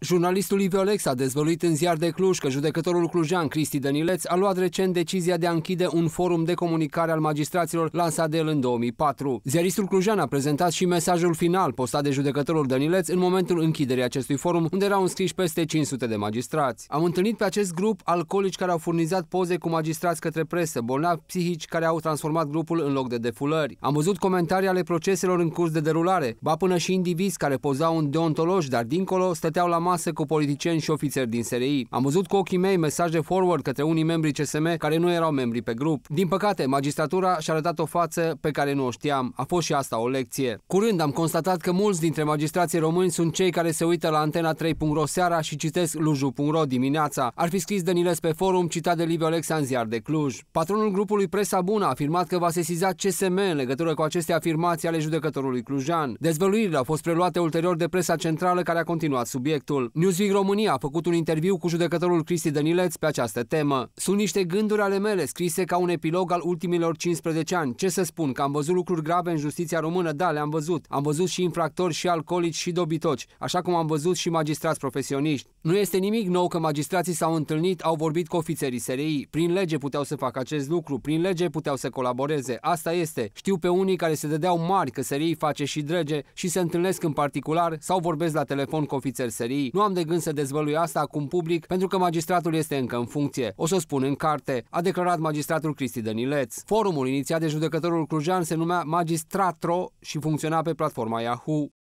Jurnalistul Liviu Alex a dezvăluit în ziar de Cluj că judecătorul clujean Cristi Dănileț a luat recent decizia de a închide un forum de comunicare al magistraților lansat de el în 2004. Ziaristul clujean a prezentat și mesajul final postat de judecătorul Dănileț în momentul închiderii acestui forum, unde erau înscriși peste 500 de magistrați. Am întâlnit pe acest grup alcoolici care au furnizat poze cu magistrați către presă, bolnavi psihici care au transformat grupul în loc de defulări. Am văzut comentarii ale proceselor în curs de derulare, ba până și indivizi care pozau un deontologi, dar dincolo stăteau la masă cu politicieni și ofițeri din SRI. Am văzut cu ochii mei mesaje forward către unii membri CSM care nu erau membri pe grup. Din păcate, magistratura și-a arătat o față pe care nu o știam. A fost și asta o lecție. Curând am constatat că mulți dintre magistrații români sunt cei care se uită la Antena 3.ro seara și citesc luju.ro dimineața. Ar fi scris Dăniles pe forum, citat de Liviu Alexa în ziar de Cluj. Patronul grupului Presa Bună a afirmat că va sesiza CSM în legătură cu aceste afirmații ale judecătorului clujan. Dezvăluirile au fost preluate ulterior de presa centrală care a continuat subiectul procesul. Newsweek România a făcut un interviu cu judecătorul Cristi Dănileț pe această temă. Sunt niște gânduri ale mele scrise ca un epilog al ultimilor 15 ani. Ce să spun, că am văzut lucruri grave în justiția română, da, le-am văzut. Am văzut și infractori și alcoolici și dobitoci, așa cum am văzut și magistrați profesioniști. Nu este nimic nou că magistrații s-au întâlnit, au vorbit cu ofițerii SRI. Prin lege puteau să facă acest lucru, prin lege puteau să colaboreze. Asta este. Știu pe unii care se dădeau mari că SRI face și drege și se întâlnesc în particular sau vorbesc la telefon cu ofițeri SRI. Nu am de gând să dezvălui asta acum public pentru că magistratul este încă în funcție. O să o spun în carte, a declarat magistratul Cristi Dănileț. Forumul inițiat de judecătorul clujan se numea Magistratro și funcționa pe platforma Yahoo.